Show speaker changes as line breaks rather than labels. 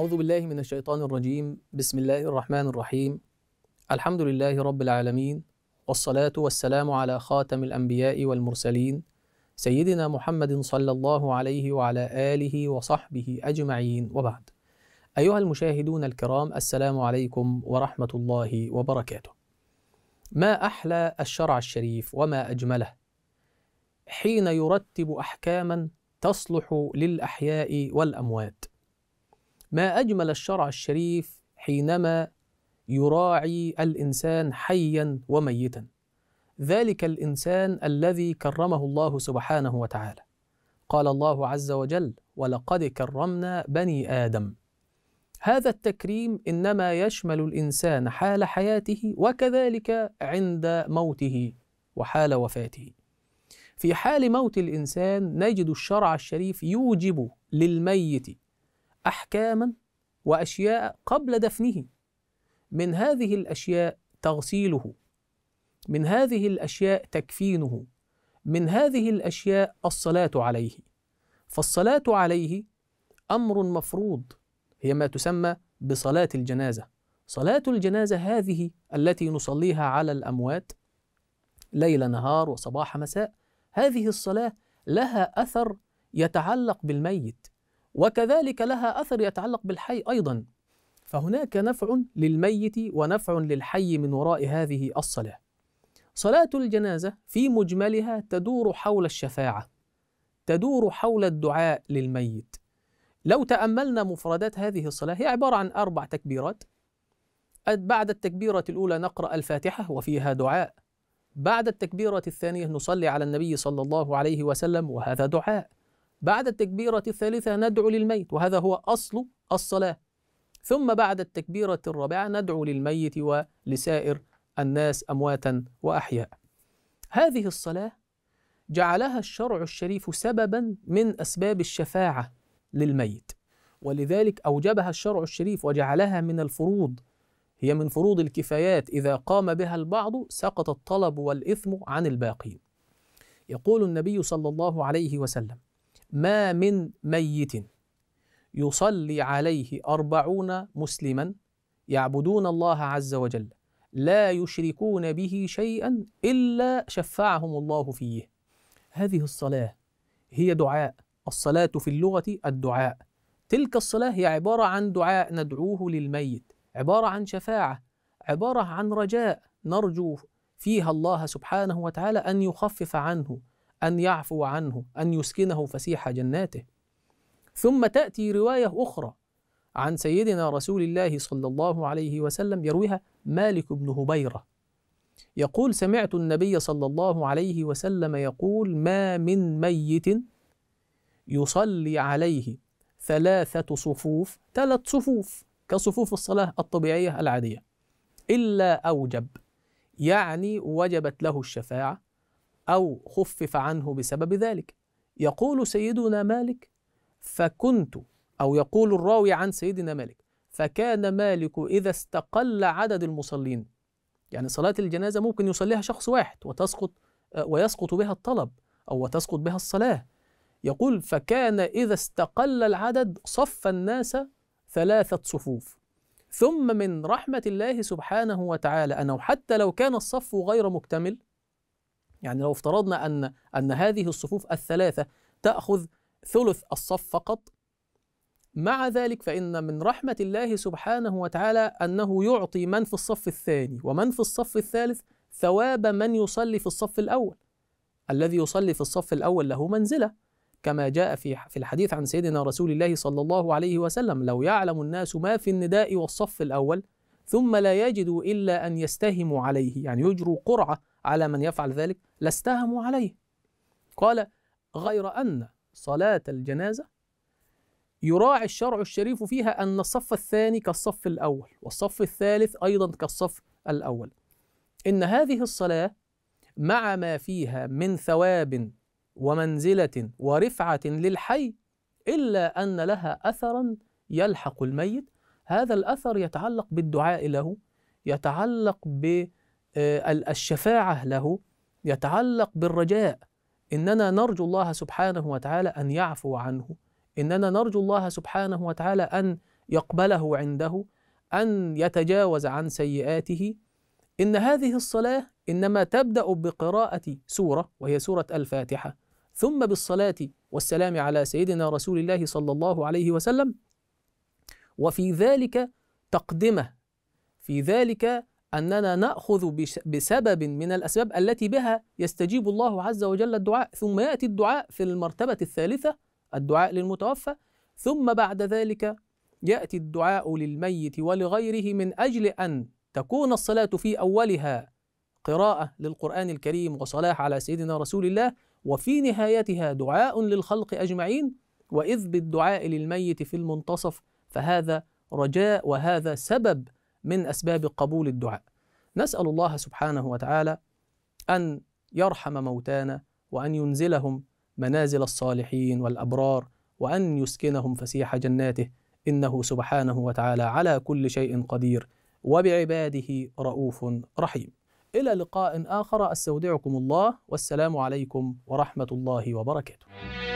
أعوذ بالله من الشيطان الرجيم بسم الله الرحمن الرحيم الحمد لله رب العالمين والصلاة والسلام على خاتم الأنبياء والمرسلين سيدنا محمد صلى الله عليه وعلى آله وصحبه أجمعين وبعد أيها المشاهدون الكرام السلام عليكم ورحمة الله وبركاته ما أحلى الشرع الشريف وما أجمله حين يرتب أحكاما تصلح للأحياء والأموات ما أجمل الشرع الشريف حينما يراعي الإنسان حيا وميتا ذلك الإنسان الذي كرمه الله سبحانه وتعالى قال الله عز وجل ولقد كرمنا بني آدم هذا التكريم إنما يشمل الإنسان حال حياته وكذلك عند موته وحال وفاته في حال موت الإنسان نجد الشرع الشريف يوجب للميت أحكاما وأشياء قبل دفنه من هذه الأشياء تغسيله من هذه الأشياء تكفينه من هذه الأشياء الصلاة عليه فالصلاة عليه أمر مفروض هي ما تسمى بصلاة الجنازة صلاة الجنازة هذه التي نصليها على الأموات ليل نهار وصباح مساء هذه الصلاة لها أثر يتعلق بالميت وكذلك لها أثر يتعلق بالحي أيضا فهناك نفع للميت ونفع للحي من وراء هذه الصلاة صلاة الجنازة في مجملها تدور حول الشفاعة تدور حول الدعاء للميت لو تأملنا مفردات هذه الصلاة هي عبارة عن أربع تكبيرات بعد التكبيرة الأولى نقرأ الفاتحة وفيها دعاء بعد التكبيرة الثانية نصلي على النبي صلى الله عليه وسلم وهذا دعاء بعد التكبيرة الثالثة ندعو للميت وهذا هو أصل الصلاة ثم بعد التكبيرة الرابعة ندعو للميت ولسائر الناس أمواتا وأحياء هذه الصلاة جعلها الشرع الشريف سببا من أسباب الشفاعة للميت ولذلك أوجبها الشرع الشريف وجعلها من الفروض هي من فروض الكفايات إذا قام بها البعض سقط الطلب والإثم عن الباقين يقول النبي صلى الله عليه وسلم ما من ميت يصلي عليه أربعون مسلما يعبدون الله عز وجل لا يشركون به شيئا إلا شفعهم الله فيه هذه الصلاة هي دعاء الصلاة في اللغة الدعاء تلك الصلاة هي عبارة عن دعاء ندعوه للميت عبارة عن شفاعة عبارة عن رجاء نرجو فيها الله سبحانه وتعالى أن يخفف عنه أن يعفو عنه أن يسكنه فسيح جناته ثم تأتي رواية أخرى عن سيدنا رسول الله صلى الله عليه وسلم يرويها مالك بن هبيرة يقول سمعت النبي صلى الله عليه وسلم يقول ما من ميت يصلي عليه ثلاثة صفوف ثلاث صفوف كصفوف الصلاة الطبيعية العادية إلا أوجب يعني وجبت له الشفاعة أو خفف عنه بسبب ذلك يقول سيدنا مالك فكنت أو يقول الراوي عن سيدنا مالك فكان مالك إذا استقل عدد المصلين يعني صلاة الجنازة ممكن يصليها شخص واحد وتسقط آه، ويسقط بها الطلب أو وتسقط بها الصلاة يقول فكان إذا استقل العدد صف الناس ثلاثة صفوف ثم من رحمة الله سبحانه وتعالى أنه حتى لو كان الصف غير مكتمل يعني لو افترضنا أن أن هذه الصفوف الثلاثة تأخذ ثلث الصف فقط مع ذلك فإن من رحمة الله سبحانه وتعالى أنه يعطي من في الصف الثاني ومن في الصف الثالث ثواب من يصلي في الصف الأول الذي يصلي في الصف الأول له منزلة كما جاء في في الحديث عن سيدنا رسول الله صلى الله عليه وسلم لو يعلم الناس ما في النداء والصف الأول ثم لا يجدوا إلا أن يستهموا عليه يعني يجروا قرعة على من يفعل ذلك لاستهموا عليه قال غير أن صلاة الجنازة يراعي الشرع الشريف فيها أن الصف الثاني كالصف الأول والصف الثالث أيضا كالصف الأول إن هذه الصلاة مع ما فيها من ثواب ومنزلة ورفعة للحي إلا أن لها أثرا يلحق الميت هذا الأثر يتعلق بالدعاء له يتعلق ب آه، الشفاعة له يتعلق بالرجاء إننا نرجو الله سبحانه وتعالى أن يعفو عنه إننا نرجو الله سبحانه وتعالى أن يقبله عنده أن يتجاوز عن سيئاته إن هذه الصلاة إنما تبدأ بقراءة سورة وهي سورة الفاتحة ثم بالصلاة والسلام على سيدنا رسول الله صلى الله عليه وسلم وفي ذلك تقدمة في ذلك أننا نأخذ بسبب من الأسباب التي بها يستجيب الله عز وجل الدعاء ثم يأتي الدعاء في المرتبة الثالثة الدعاء للمتوفى ثم بعد ذلك يأتي الدعاء للميت ولغيره من أجل أن تكون الصلاة في أولها قراءة للقرآن الكريم وصلاة على سيدنا رسول الله وفي نهايتها دعاء للخلق أجمعين وإذ بالدعاء للميت في المنتصف فهذا رجاء وهذا سبب من أسباب قبول الدعاء نسأل الله سبحانه وتعالى أن يرحم موتانا وأن ينزلهم منازل الصالحين والأبرار وأن يسكنهم فسيح جناته إنه سبحانه وتعالى على كل شيء قدير وبعباده رؤوف رحيم إلى لقاء آخر أستودعكم الله والسلام عليكم ورحمة الله وبركاته